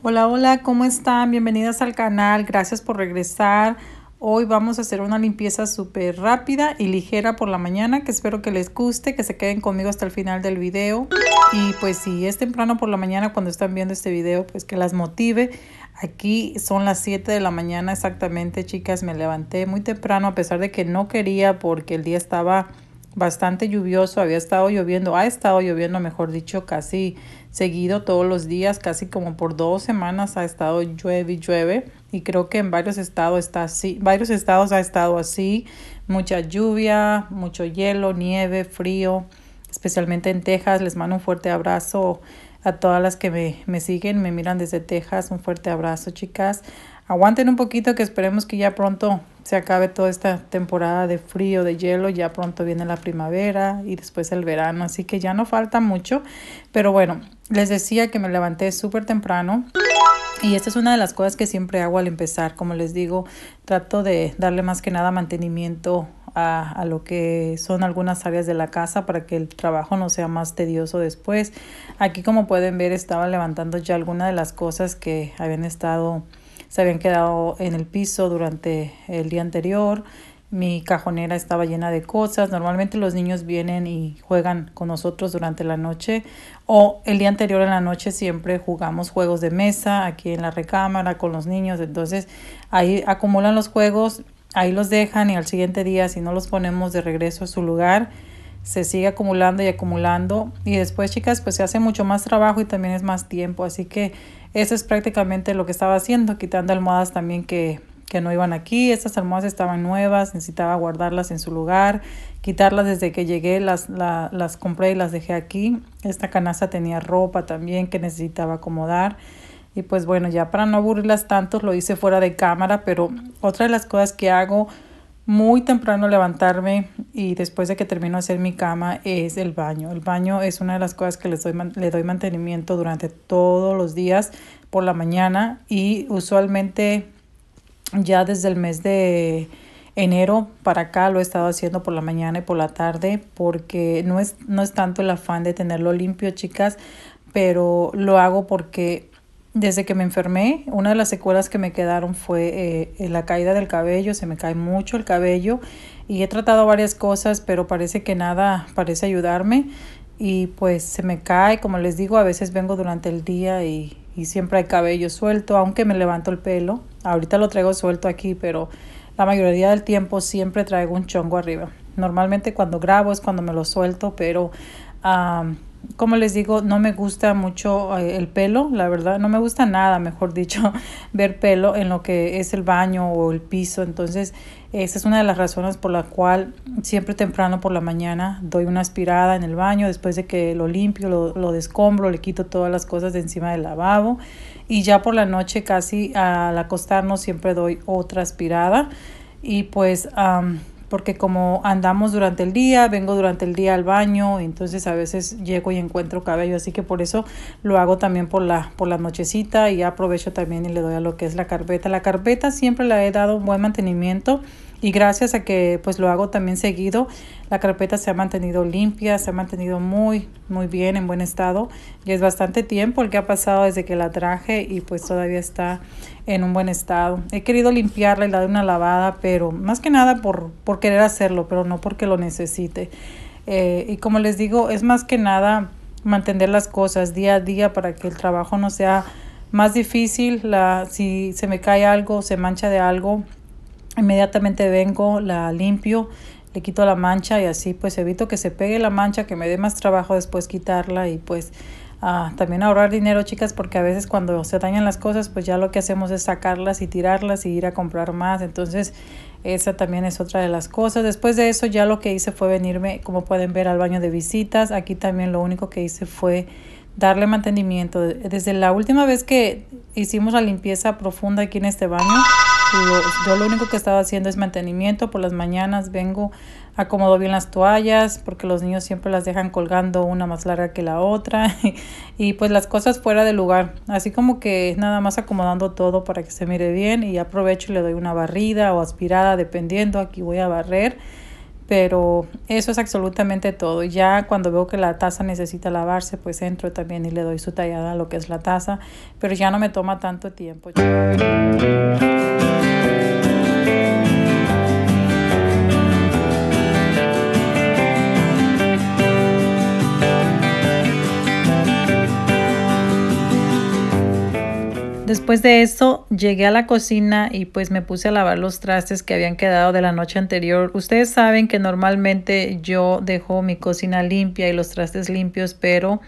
Hola, hola, ¿cómo están? Bienvenidas al canal, gracias por regresar. Hoy vamos a hacer una limpieza súper rápida y ligera por la mañana que espero que les guste, que se queden conmigo hasta el final del video. Y pues si es temprano por la mañana cuando están viendo este video, pues que las motive. Aquí son las 7 de la mañana exactamente, chicas. Me levanté muy temprano a pesar de que no quería porque el día estaba bastante lluvioso, había estado lloviendo, ha estado lloviendo, mejor dicho, casi seguido todos los días, casi como por dos semanas ha estado llueve y llueve y creo que en varios estados está así, varios estados ha estado así, mucha lluvia, mucho hielo, nieve, frío, especialmente en Texas, les mando un fuerte abrazo a todas las que me, me siguen, me miran desde Texas, un fuerte abrazo chicas, aguanten un poquito que esperemos que ya pronto se acabe toda esta temporada de frío, de hielo, ya pronto viene la primavera y después el verano, así que ya no falta mucho, pero bueno, les decía que me levanté súper temprano. Y esta es una de las cosas que siempre hago al empezar. Como les digo, trato de darle más que nada mantenimiento a, a, lo que son algunas áreas de la casa para que el trabajo no sea más tedioso después. Aquí como pueden ver estaba levantando ya algunas de las cosas que habían estado se habían quedado en el piso durante el día anterior. Mi cajonera estaba llena de cosas. Normalmente los niños vienen y juegan con nosotros durante la noche o el día anterior en la noche siempre jugamos juegos de mesa aquí en la recámara con los niños. Entonces ahí acumulan los juegos, ahí los dejan y al siguiente día si no los ponemos de regreso a su lugar se sigue acumulando y acumulando y después chicas pues se hace mucho más trabajo y también es más tiempo. Así que eso es prácticamente lo que estaba haciendo, quitando almohadas también que, no iban aquí. Estas almohadas estaban nuevas, necesitaba guardarlas en su lugar, quitarlas desde que llegué, las, las compré y las dejé aquí. Esta canasta tenía ropa también que necesitaba acomodar. Y pues bueno, ya para no aburrirlas tanto, lo hice fuera de cámara, pero otra de las cosas que hago muy temprano levantarme y después de que termino de hacer mi cama es el baño. El baño es una de las cosas que les doy, le doy mantenimiento durante todos los días por la mañana y usualmente ya desde el mes de enero para acá lo he estado haciendo por la mañana y por la tarde porque no es, no es tanto el afán de tenerlo limpio, chicas, pero lo hago porque desde que me enfermé, una de las secuelas que me quedaron fue eh, la caída del cabello, se me cae mucho el cabello y he tratado varias cosas, pero parece que nada parece ayudarme y pues se me cae, como les digo, a veces vengo durante el día y, siempre hay cabello suelto, aunque me levanto el pelo. Ahorita lo traigo suelto aquí, pero la mayoría del tiempo siempre traigo un chongo arriba. Normalmente cuando grabo es cuando me lo suelto, pero como les digo, no me gusta mucho eh, el pelo, la verdad, no me gusta nada, mejor dicho, ver pelo en lo que es el baño o el piso. Entonces, esa es una de las razones por la cual siempre temprano por la mañana doy una aspirada en el baño, después de que lo limpio, lo, descombro, le quito todas las cosas de encima del lavabo. Y ya por la noche, casi al acostarnos, siempre doy otra aspirada. Y pues porque como andamos durante el día, vengo durante el día al baño, entonces a veces llego y encuentro cabello, así que por eso lo hago también por la, por la nochecita y aprovecho también y le doy a lo que es la carpeta. La carpeta siempre la he dado un buen mantenimiento y gracias a que pues lo hago también seguido, la carpeta se ha mantenido limpia, se ha mantenido muy, muy bien, en buen estado. Y es bastante tiempo el que ha pasado desde que la traje y pues todavía está en un buen estado. He querido limpiarla y darle una lavada, pero más que nada por, querer hacerlo, pero no porque lo necesite. Eh, y como les digo, es más que nada mantener las cosas día a día para que el trabajo no sea más difícil. La, si se me cae algo, se mancha de algo, Inmediatamente vengo, la limpio, le quito la mancha y así pues evito que se pegue la mancha, que me dé más trabajo después quitarla y pues Ah, también ahorrar dinero, chicas, porque a veces cuando se dañan las cosas, pues ya lo que hacemos es sacarlas y tirarlas y ir a comprar más. Entonces, esa también es otra de las cosas. Después de eso, ya lo que hice fue venirme, como pueden ver, al baño de visitas. Aquí también lo único que hice fue darle mantenimiento. Desde la última vez que hicimos la limpieza profunda aquí en este baño, yo lo único que estaba haciendo es mantenimiento. Por las mañanas vengo, acomodo bien las toallas, porque los niños siempre las dejan colgando una más larga que la otra. Y, y pues las cosas fuera de lugar. Así como que nada más acomodando todo para que se mire bien. Y aprovecho y le doy una barrida o aspirada, dependiendo. Aquí voy a barrer pero eso es absolutamente todo. Ya cuando veo que la taza necesita lavarse, pues entro también y le doy su tallada a lo que es la taza, pero ya no me toma tanto tiempo. Después de eso llegué a la cocina y pues me puse a lavar los trastes que habían quedado de la noche anterior. Ustedes saben que normalmente yo dejo mi cocina limpia y los trastes limpios, pero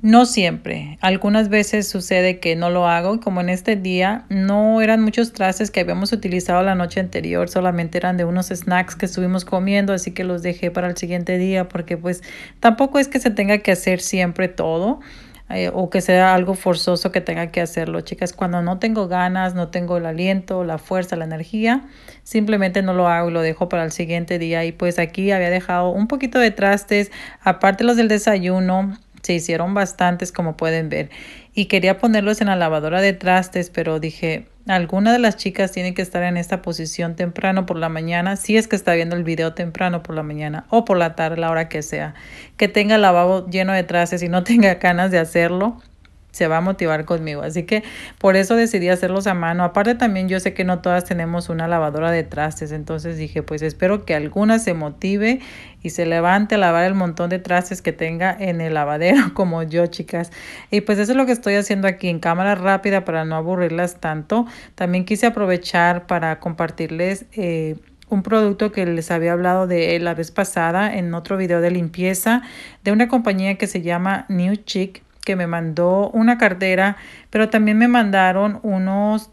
no siempre. Algunas veces sucede que no lo hago, como en este día no eran muchos trastes que habíamos utilizado la noche anterior, solamente eran de unos snacks que estuvimos comiendo, así que los dejé para el siguiente día porque pues tampoco es que se tenga que hacer siempre todo. Eh, o que sea algo forzoso que tenga que hacerlo. Chicas, cuando no tengo ganas, no tengo el aliento, la fuerza, la energía, simplemente no lo hago y lo dejo para el siguiente día. Y pues aquí había dejado un poquito de trastes, aparte los del desayuno se hicieron bastantes como pueden ver y quería ponerlos en la lavadora de trastes, pero dije, alguna de las chicas tiene que estar en esta posición temprano por la mañana, si es que está viendo el video temprano por la mañana o por la tarde, la hora que sea, que tenga el lavabo lleno de trastes y no tenga ganas de hacerlo se va a motivar conmigo. Así que por eso decidí hacerlos a mano. Aparte también yo sé que no todas tenemos una lavadora de trastes, entonces dije, pues espero que alguna se motive y se levante a lavar el montón de trastes que tenga en el lavadero como yo, chicas. Y pues eso es lo que estoy haciendo aquí en cámara rápida para no aburrirlas tanto. También quise aprovechar para compartirles... Eh, un producto que les había hablado de la vez pasada en otro video de limpieza de una compañía que se llama New Chic que me mandó una cartera, pero también me mandaron unos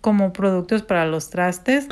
como productos para los trastes.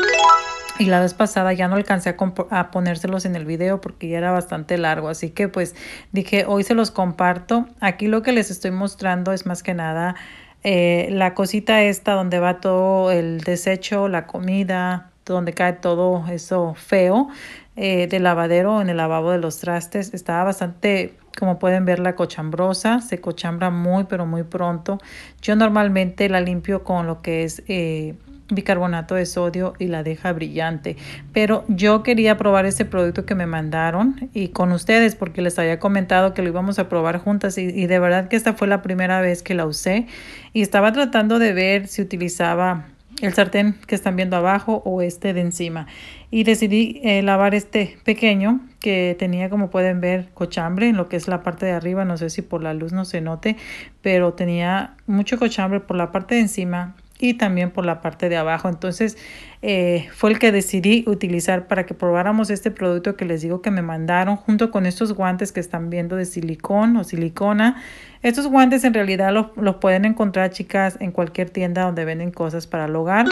Y la vez pasada ya no alcancé a, ponérselos en el video porque ya era bastante largo. Así que pues dije, hoy se los comparto. Aquí lo que les estoy mostrando es más que nada eh, la cosita esta donde va todo el desecho, la comida, donde cae todo eso feo eh, de lavadero en el lavabo de los trastes. Estaba bastante como pueden ver la cochambrosa, se cochambra muy pero muy pronto. Yo normalmente la limpio con lo que es eh, bicarbonato de sodio y la deja brillante. Pero yo quería probar ese producto que me mandaron y con ustedes porque les había comentado que lo íbamos a probar juntas y de verdad que esta fue la primera vez que la usé y estaba tratando de ver si utilizaba el sartén que están viendo abajo o este de encima. Y decidí eh, lavar este pequeño que tenía, como pueden ver, cochambre en lo que es la parte de arriba. No sé si por la luz no se note, pero tenía mucho cochambre por la parte de encima y también por la parte de abajo. Entonces eh, fue el que decidí utilizar para que probáramos este producto que les digo que me mandaron junto con estos guantes que están viendo de silicón o silicona. Estos guantes en realidad los, los pueden encontrar chicas en cualquier tienda donde venden cosas para el hogar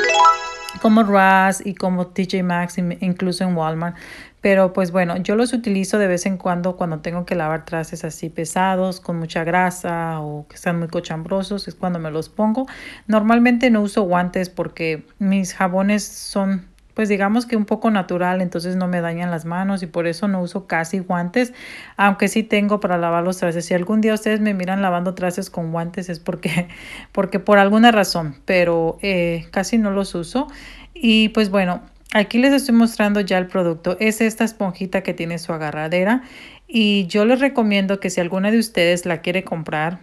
como Ross y como TJ Maxx, incluso en Walmart. Pero pues bueno, yo los utilizo de vez en cuando cuando tengo que lavar trastes así pesados, con mucha grasa o que están muy cochambrosos, es cuando me los pongo. Normalmente no uso guantes porque mis jabones son pues digamos que un poco natural, entonces no me dañan las manos y por eso no uso casi guantes, aunque sí tengo para lavar los trastes. Si algún día ustedes me miran lavando trastes con guantes es porque, porque por alguna razón, pero eh, casi no los uso. Y pues bueno, aquí les estoy mostrando ya el producto. Es esta esponjita que tiene su agarradera y yo les recomiendo que si alguna de ustedes la quiere comprar,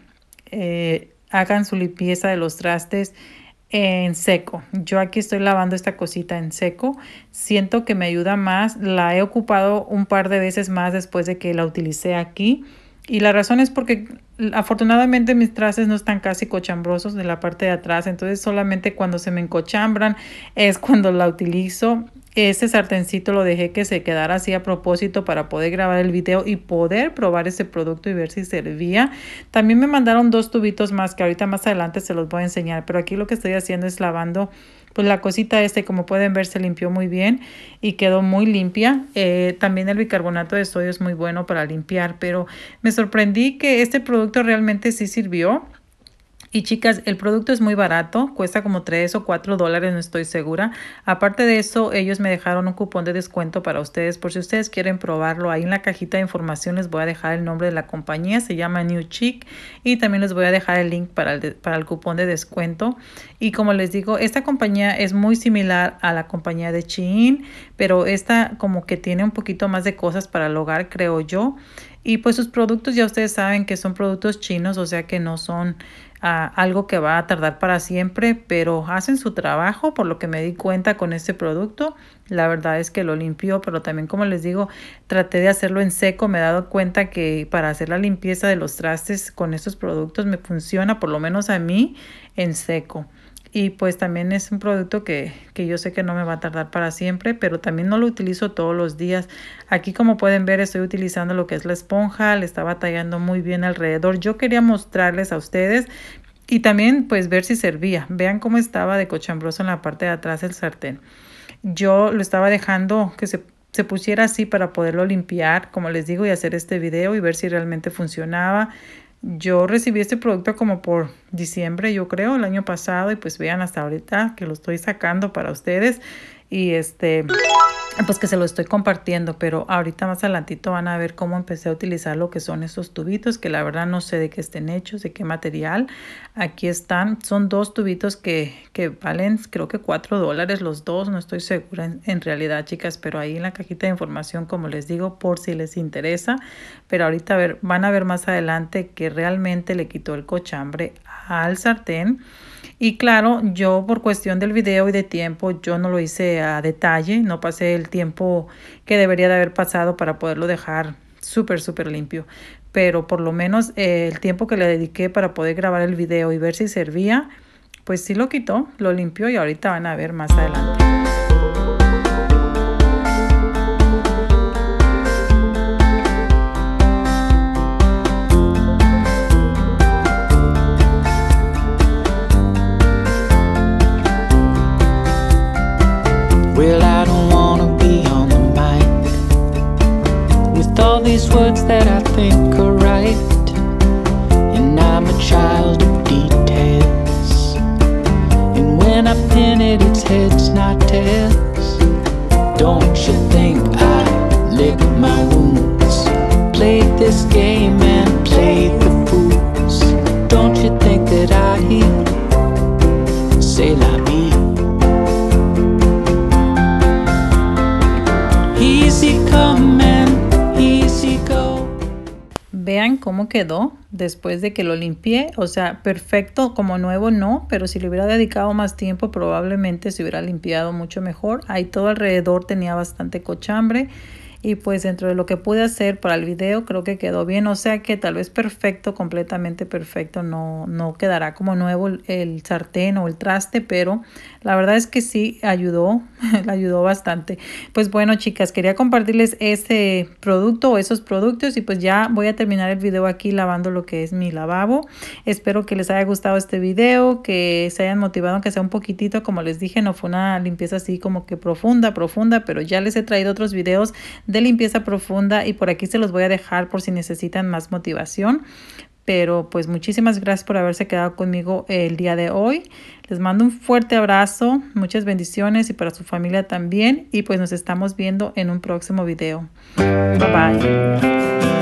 eh, hagan su limpieza de los trastes en seco. Yo aquí estoy lavando esta cosita en seco. Siento que me ayuda más. La he ocupado un par de veces más después de que la utilicé aquí. Y la razón es porque afortunadamente mis trastes no están casi cochambrosos de la parte de atrás. Entonces solamente cuando se me encochambran es cuando la utilizo. Ese sartencito lo dejé que se quedara así a propósito para poder grabar el video y poder probar ese producto y ver si servía. También me mandaron dos tubitos más que ahorita más adelante se los voy a enseñar. Pero aquí lo que estoy haciendo es lavando pues la cosita este como pueden ver se limpió muy bien y quedó muy limpia eh, también el bicarbonato de sodio es muy bueno para limpiar pero me sorprendí que este producto realmente sí sirvió y chicas, el producto es muy barato, cuesta como 3 o 4 dólares, no estoy segura. Aparte de eso, ellos me dejaron un cupón de descuento para ustedes por si ustedes quieren probarlo. Ahí en la cajita de información les voy a dejar el nombre de la compañía, se llama New Chic y también les voy a dejar el link para el, para el cupón de descuento. Y como les digo, esta compañía es muy similar a la compañía de Chin, pero esta como que tiene un poquito más de cosas para el hogar, creo yo. Y pues sus productos ya ustedes saben que son productos chinos, o sea que no son algo que va a tardar para siempre, pero hacen su trabajo, por lo que me di cuenta con este producto. La verdad es que lo limpió, pero también como les digo, traté de hacerlo en seco. Me he dado cuenta que para hacer la limpieza de los trastes con estos productos me funciona, por lo menos a mí, en seco. Y pues también es un producto que, yo sé que no me va a tardar para siempre, pero también no lo utilizo todos los días. Aquí como pueden ver estoy utilizando lo que es la esponja, le estaba tallando muy bien alrededor. Yo quería mostrarles a ustedes y también pues ver si servía. Vean cómo estaba de cochambroso en la parte de atrás del sartén. Yo lo estaba dejando que se, se pusiera así para poderlo limpiar, como les digo, y hacer este video y ver si realmente funcionaba. Yo recibí este producto como por diciembre, yo creo, el año pasado y pues vean hasta ahorita que lo estoy sacando para ustedes y este pues que se lo estoy compartiendo, pero ahorita más adelantito van a ver cómo empecé a utilizar lo que son esos tubitos, que la verdad no sé de qué estén hechos, de qué material. Aquí están, son dos tubitos que, que valen creo que 4 dólares los dos, no estoy segura en, realidad chicas, pero ahí en la cajita de información, como les digo, por si les interesa, pero ahorita van a ver más adelante que realmente le quitó el cochambre al sartén y claro, yo por cuestión del video y de tiempo, yo no lo hice a detalle, no pasé el tiempo que debería de haber pasado para poderlo dejar súper, súper limpio. Pero por lo menos eh, el tiempo que le dediqué para poder grabar el video y ver si servía, pues sí lo quitó, lo limpió y ahorita van a ver más adelante. these words that I think are right. And I'm a child of details. And when I pin it, it's heads, not tails. Don't you think I lick my wounds? play this game and play the Vean cómo quedó después de que lo limpié. O sea, perfecto como nuevo no, pero si le hubiera dedicado más tiempo probablemente se hubiera limpiado mucho mejor. Ahí todo alrededor tenía bastante cochambre y pues dentro de lo que pude hacer para el video creo que quedó bien, o sea que tal vez perfecto, completamente perfecto, no, no quedará como nuevo el, sartén o el traste, pero la verdad es que sí ayudó, ayudó bastante. Pues bueno chicas, quería compartirles este producto o esos productos y pues ya voy a terminar el video aquí lavando lo que es mi lavabo. Espero que les haya gustado este video, que se hayan motivado, aunque sea un poquitito, como les dije, no fue una limpieza así como que profunda, profunda, pero ya les he traído otros videos de limpieza profunda y por aquí se los voy a dejar por si necesitan más motivación. Pero pues muchísimas gracias por haberse quedado conmigo el día de hoy. Les mando un fuerte abrazo, muchas bendiciones y para su familia también. Y pues nos estamos viendo en un próximo video. Bye bye.